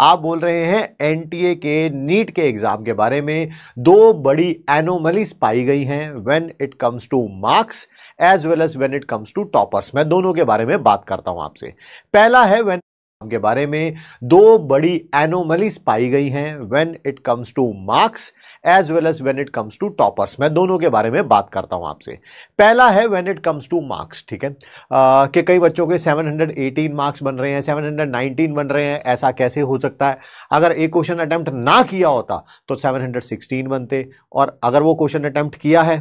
आप बोल रहे हैं एनटीए के नीट के एग्जाम के बारे में दो बड़ी एनोमलीज पाई गई हैं when it comes to marks as well as when it comes to toppers मैं दोनों के बारे में बात करता हूं आपसे पहला है व्हेन के बारे में दो बड़ी एनोमलीज पाई गई हैं when it comes to marks as well as when it comes to toppers मैं दोनों के बारे में बात करता हूं आपसे पहला है when it comes to marks ठीक है आ, कि कई बच्चों के 718 मार्क्स बन रहे हैं 719 बन रहे हैं ऐसा कैसे हो सकता है अगर एक क्वेश्चन अटैम्प्ट ना किया होता तो सेवन बनते और अगर वो क्वेश्चन अटैम्प्ट किया है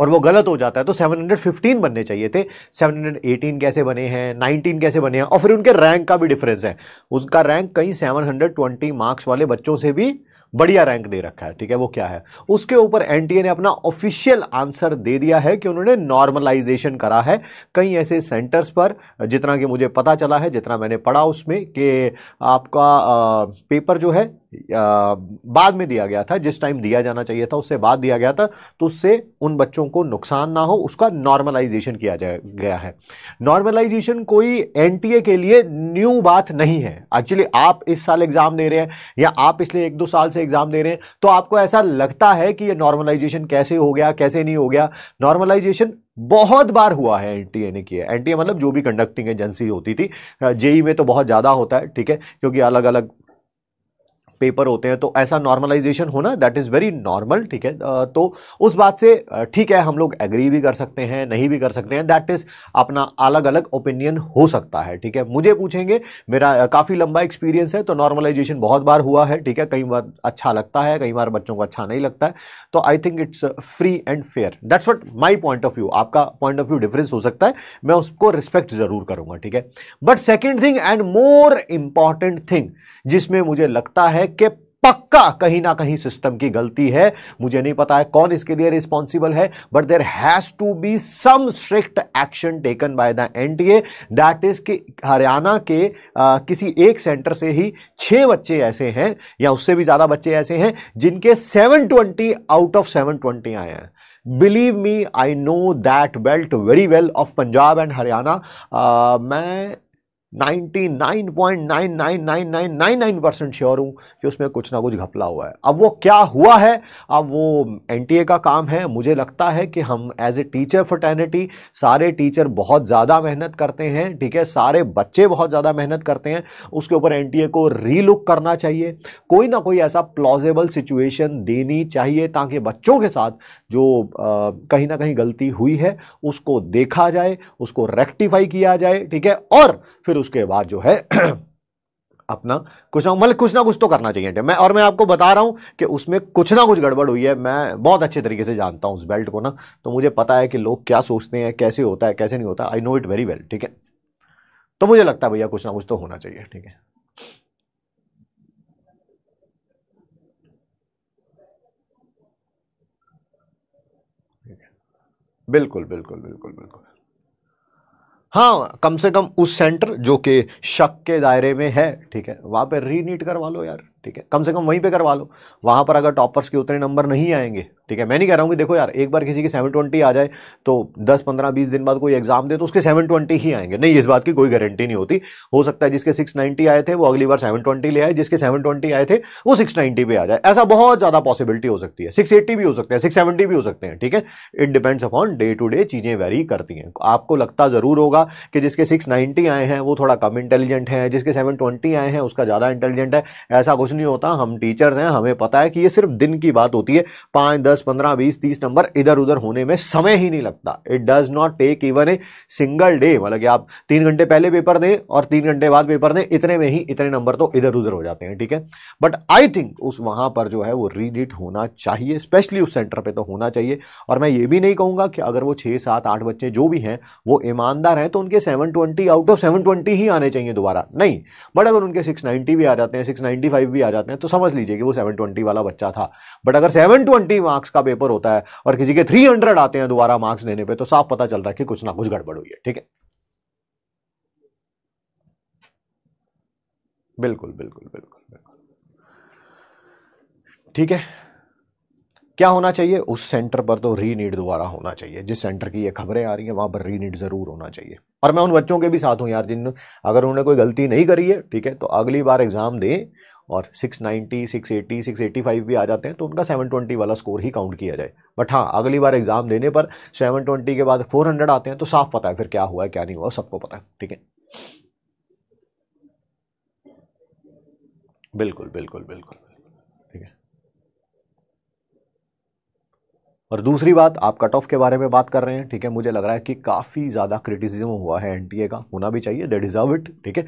और वो गलत हो जाता है तो 715 बनने चाहिए थे 718 कैसे बने हैं 19 कैसे बने हैं और फिर उनके रैंक का भी डिफरेंस है उसका रैंक कहीं 720 मार्क्स वाले बच्चों से भी बढ़िया रैंक दे रखा है ठीक है वो क्या है उसके ऊपर एनटीए ने अपना ऑफिशियल आंसर दे दिया है कि उन्होंने नॉर्मलाइजेशन करा है कई ऐसे सेंटर्स पर जितना कि मुझे पता चला है जितना मैंने पढ़ा उसमें कि आपका पेपर जो है बाद में दिया गया था जिस टाइम दिया जाना चाहिए था उससे बाद दिया गया था तो उससे उन बच्चों को नुकसान ना हो उसका नॉर्मलाइजेशन किया जा गया है नॉर्मलाइजेशन कोई एनटीए के लिए न्यू बात नहीं है एक्चुअली आप इस साल एग्ज़ाम दे रहे हैं या आप इसलिए एक दो साल से एग्ज़ाम दे रहे हैं तो आपको ऐसा लगता है कि यह नॉर्मलाइजेशन कैसे हो गया कैसे नहीं हो गया नॉर्मलाइजेशन बहुत बार हुआ है एनटीए ने किया एनटीए मतलब जो भी कंडक्टिंग एजेंसी होती थी जेई में तो बहुत ज़्यादा होता है ठीक है क्योंकि अलग अलग पेपर होते हैं तो ऐसा नॉर्मलाइजेशन होना दैट इज़ वेरी नॉर्मल ठीक है तो उस बात से ठीक है हम लोग एग्री भी कर सकते हैं नहीं भी कर सकते हैं दैट इज़ अपना अलग अलग ओपिनियन हो सकता है ठीक है मुझे पूछेंगे मेरा काफ़ी लंबा एक्सपीरियंस है तो नॉर्मलाइजेशन बहुत बार हुआ है ठीक है कई बार अच्छा लगता है कई बार बच्चों को अच्छा नहीं लगता है तो I think it's free and fair that's what my point of view आपका पॉइंट ऑफ व्यू डिफरेंस हो सकता है मैं उसको रिस्पेक्ट जरूर करूंगा ठीक है but second thing and more important thing जिसमें मुझे लगता है देख के पक्का कहीं ना कहीं सिस्टम की गलती है मुझे नहीं पता है कौन इसके लिए रिस्पॉन्सिबल है but there has to be some strict action taken by the NTA that is कि हरियाणा के आ, किसी एक सेंटर से ही छह बच्चे ऐसे हैं या उससे भी ज्यादा बच्चे ऐसे हैं जिनके 720 आउट ऑफ 720 आए हैं believe me I know that belt very well of Punjab and Haryana मैं 99.999999 परसेंट श्योर हूँ कि उसमें कुछ ना कुछ घपला हुआ है अब वो क्या हुआ है अब वो एन का काम है मुझे लगता है कि हम एज ए टीचर फर्टर्निटी सारे टीचर बहुत ज़्यादा मेहनत करते हैं ठीक है सारे बच्चे बहुत ज़्यादा मेहनत करते हैं उसके ऊपर एन को रीलुक करना चाहिए कोई ना कोई ऐसा प्लॉजेबल सिचुएशन देनी चाहिए ताकि बच्चों के साथ जो कहीं ना कहीं गलती हुई है उसको देखा जाए उसको रेक्टिफाई किया जाए ठीक है और फिर उसके बाद जो है अपना कुछ ना मतलब कुछ ना कुछ तो करना चाहिए मैं और मैं आपको बता रहा हूं कि उसमें कुछ ना कुछ गड़बड़ हुई है मैं बहुत अच्छे तरीके से जानता हूं उस बेल्ट को ना तो मुझे पता है कि लोग क्या सोचते हैं कैसे होता है कैसे नहीं होता I know it very well ठीक है तो मुझे लगता है भैया कुछ ना कुछ तो होना चाहिए ठीक है बिल्कुल बिल्कुल बिल्कुल बिल्कुल हाँ कम से कम उस सेंटर जो कि शक के दायरे में है ठीक है वहाँ पे रीनीट करवा लो यार ठीक है कम से कम वहीं पे करवा लो वहां पर अगर टॉपर्स के उतने नंबर नहीं आएंगे ठीक है मैं नहीं कह रहा हूँ कि देखो यार एक बार किसी की सेवन ट्वेंटी आ जाए तो दस पंद्रह बीस दिन बाद कोई एग्जाम दे तो उसके सेवन ट्वेंटी ही आएंगे नहीं इस बात की कोई गारंटी नहीं होती हो सकता है जिसके सिक्स नाइन्टी आए थे वो अगली बार सेवन ट्वेंटी ले आए जिसके सेवन ट्वेंटी आए थे वो सिक्स नाइन्टी पे आ जाए ऐसा बहुत ज़्यादा पॉसिबिलिटी हो सकती है सिक्स एट्टी भी हो सकते हैं सिक्स सेवेंटी भी हो सकते हैं ठीक है it depends upon day to day चीज़ें वेरी करती हैं आपको लगता ज़रूर होगा कि जिसके सिक्स नाइन्टी आए हैं वो थोड़ा कम इंटेलिजेंट है जिसके सेवन ट्वेंटी आए हैं उसका ज़्यादा इंटेलिजेंट है ऐसा कुछ कुछ नहीं होता हम टीचर्स हैं हमें पता है कि ये सिर्फ दिन की बात होती है पाँच दस पंद्रह बीस तीस नंबर इधर उधर होने में समय ही नहीं लगता it does not take even a single day मतलब कि आप तीन घंटे पहले पेपर दें और तीन घंटे बाद पेपर दें इतने में ही इतने नंबर तो इधर उधर हो जाते हैं ठीक है बट आई थिंक उस वहाँ पर जो है वो रीडिट होना चाहिए स्पेशली उस सेंटर पर तो होना चाहिए और मैं ये भी नहीं कहूँगा कि अगर वो छः सात आठ बच्चे जो भी हैं वो ईमानदार हैं तो उनके सेवन आउट ऑफ सेवन ही आने चाहिए दोबारा नहीं बट अगर उनके सिक्स भी आ जाते हैं सिक्स भी भी आ जाते हैं तो समझ लीजिए कि वो 720 वाला बच्चा था बट अगर 720 मार्क्स का पेपर होता है और किसी के 300 आते हैं दोबारा मार्क्स देने पे तो साफ पता चल रहा है कि कुछ ना कुछ गड़बड़ हुई है ठीक है बिल्कुल बिल्कुल बिल्कुल ठीक है क्या होना चाहिए उस सेंटर पर तो रीनीड दोबारा होना चाहिए जिस सेंटर की ये खबरें आ रही हैं वहां पर रीनीड ज़रूर होना चाहिए और मैं उन बच्चों के भी साथ हूं यार जिन अगर उन्होंने कोई गलती नहीं करी है ठीक है तो अगली बार एग्ज़ाम दें और 690, 680, 685 भी आ जाते हैं तो उनका 720 वाला स्कोर ही काउंट किया जाए बट हाँ अगली बार एग्ज़ाम देने पर 720 के बाद 400 आते हैं तो साफ पता है फिर क्या हुआ है क्या नहीं हुआ सबको पता है ठीक है बिल्कुल बिल्कुल बिल्कुल और दूसरी बात आप कट ऑफ के बारे में बात कर रहे हैं ठीक है मुझे लग रहा है कि काफ़ी ज़्यादा क्रिटिसिज्म हुआ है एन का होना भी चाहिए दे डिज़र्व इट ठीक है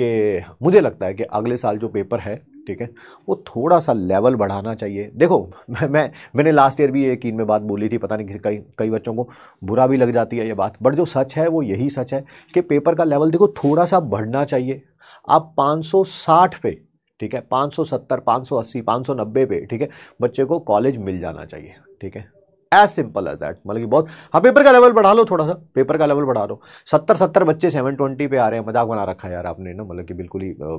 कि मुझे लगता है कि अगले साल जो पेपर है ठीक है वो थोड़ा सा लेवल बढ़ाना चाहिए देखो मैं, मैं मैंने लास्ट ईयर भी एक इन में बात बोली थी पता नहीं किसी कई कई बच्चों को बुरा भी लग जाती है ये बात बट जो सच है वो यही सच है कि पेपर का लेवल देखो थोड़ा सा बढ़ना चाहिए आप 560 पे ठीक है 570 580 590 पे ठीक है बच्चे को कॉलेज मिल जाना चाहिए ठीक है एज सिंपल एज दैट मतलब कि बहुत हाँ पेपर का लेवल बढ़ा लो थोड़ा सा पेपर का लेवल बढ़ा लो सत्तर सत्तर बच्चे सेवन ट्वेंटी पे आ रहे हैं मजाक बना रखा है यार आपने ना मतलब कि बिल्कुल ही आ,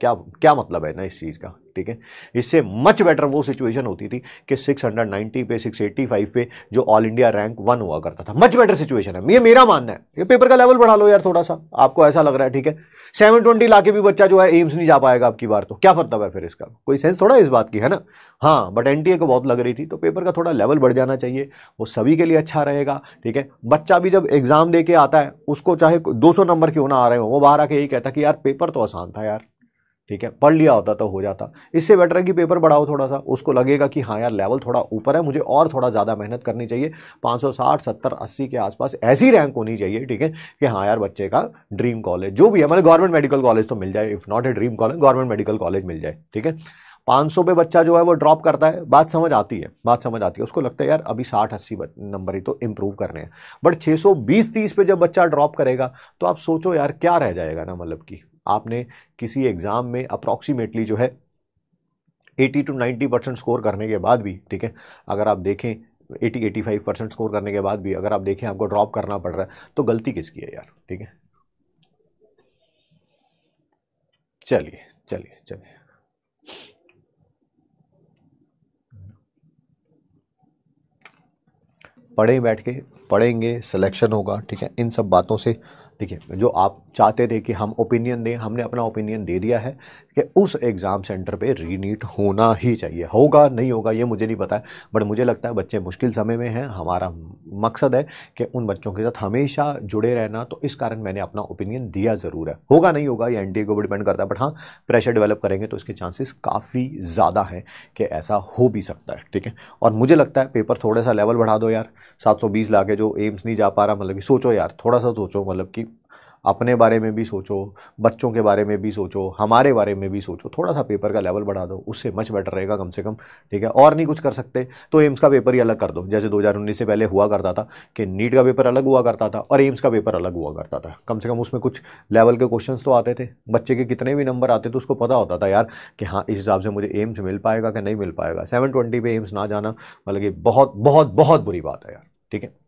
क्या क्या मतलब है ना इस चीज़ का ठीक है इससे मच बेटर वो सिचुएशन होती थी कि 690 पे 685 पे जो ऑल इंडिया रैंक वन हुआ करता था मच बेटर सिचुएशन है ये मेरा मानना है ये पेपर का लेवल बढ़ा लो यार थोड़ा सा आपको ऐसा लग रहा है ठीक है सेवन ट्वेंटी लाके भी बच्चा जो है एम्स नहीं जा पाएगा आपकी बार तो क्या मतलब है फिर इसका कोई सेंस थोड़ा इस बात की है ना हाँ बट एन को बहुत लग रही थी तो पेपर का थोड़ा लेवल बढ़ जाना चाहिए वो सभी के लिए अच्छा रहेगा ठीक है बच्चा भी जब एग्ज़ाम दे आता है उसको चाहे 200 नंबर क्यों ना आ रहे हो वो बाहर आके यही कहता कि यार पेपर तो आसान था यार ठीक है पढ़ लिया होता तो हो जाता इससे बेटर है कि पेपर बढ़ाओ थोड़ा सा उसको लगेगा कि हाँ यार लेवल थोड़ा ऊपर है मुझे और थोड़ा ज़्यादा मेहनत करनी चाहिए 560 70 80 के आसपास ऐसी रैंक होनी चाहिए ठीक है कि हाँ यार बच्चे का ड्रीम कॉलेज जो भी है मैंने गवर्नमेंट मेडिकल कॉलेज तो मिल जाए if not a dream college government medical college मिल जाए ठीक है 500 पे बच्चा जो है वो ड्रॉप करता है बात समझ आती है बात समझ आती है उसको लगता है यार अभी 60 अस्सी नंबर ही तो इम्प्रूव करने हैं बट 620 30 पे जब बच्चा ड्रॉप करेगा तो आप सोचो यार क्या रह जाएगा ना मतलब कि आपने किसी एग्ज़ाम में अप्रॉक्सीमेटली जो है 80 टू 90 परसेंट स्कोर करने के बाद भी ठीक है अगर आप देखें 80 85 परसेंट स्कोर करने के बाद भी अगर आप देखें आपको ड्रॉप करना पड़ रहा है तो गलती किसकी है यार ठीक है चलिए चलिए चलिए पढ़ें बैठ के पढ़ेंगे सिलेक्शन होगा ठीक है इन सब बातों से देखिए जो आप चाहते थे कि हम ओपिनियन दें हमने अपना ओपिनियन दे दिया है कि उस एग्ज़ाम सेंटर पे रीनीट होना ही चाहिए होगा नहीं होगा ये मुझे नहीं पता है बट मुझे लगता है बच्चे मुश्किल समय में हैं हमारा मकसद है कि उन बच्चों के साथ हमेशा जुड़े रहना तो इस कारण मैंने अपना ओपिनियन दिया ज़रूर है होगा नहीं होगा ये एन टी भी डिपेंड करता है बट हाँ प्रेशर डेवलप करेंगे तो इसके चांसेस काफ़ी ज़्यादा हैं कि ऐसा हो भी सकता है ठीक है और मुझे लगता है पेपर थोड़ा सा लेवल बढ़ा दो यार सात सौ बीस जो एम्स नहीं जा पा रहा मतलब कि सोचो यार थोड़ा सा सोचो मतलब कि अपने बारे में भी सोचो बच्चों के बारे में भी सोचो हमारे बारे में भी सोचो थोड़ा सा पेपर का लेवल बढ़ा दो उससे मच बेटर रहेगा कम से कम ठीक है और नहीं कुछ कर सकते तो एम्स का पेपर ही अलग कर दो जैसे 2019 से पहले हुआ करता था कि नीट का पेपर अलग हुआ करता था और एम्स का पेपर अलग हुआ करता था कम से कम उसमें कुछ लेवल के क्वेश्चन तो आते थे बच्चे के कितने भी नंबर आते तो उसको पता होता था यार कि हाँ इस हिसाब से मुझे एम्स मिल पाएगा कि नहीं मिल पाएगा सेवन ट्वेंटी एम्स ना जाना मतलब कि बहुत बहुत बहुत बुरी बात है यार ठीक है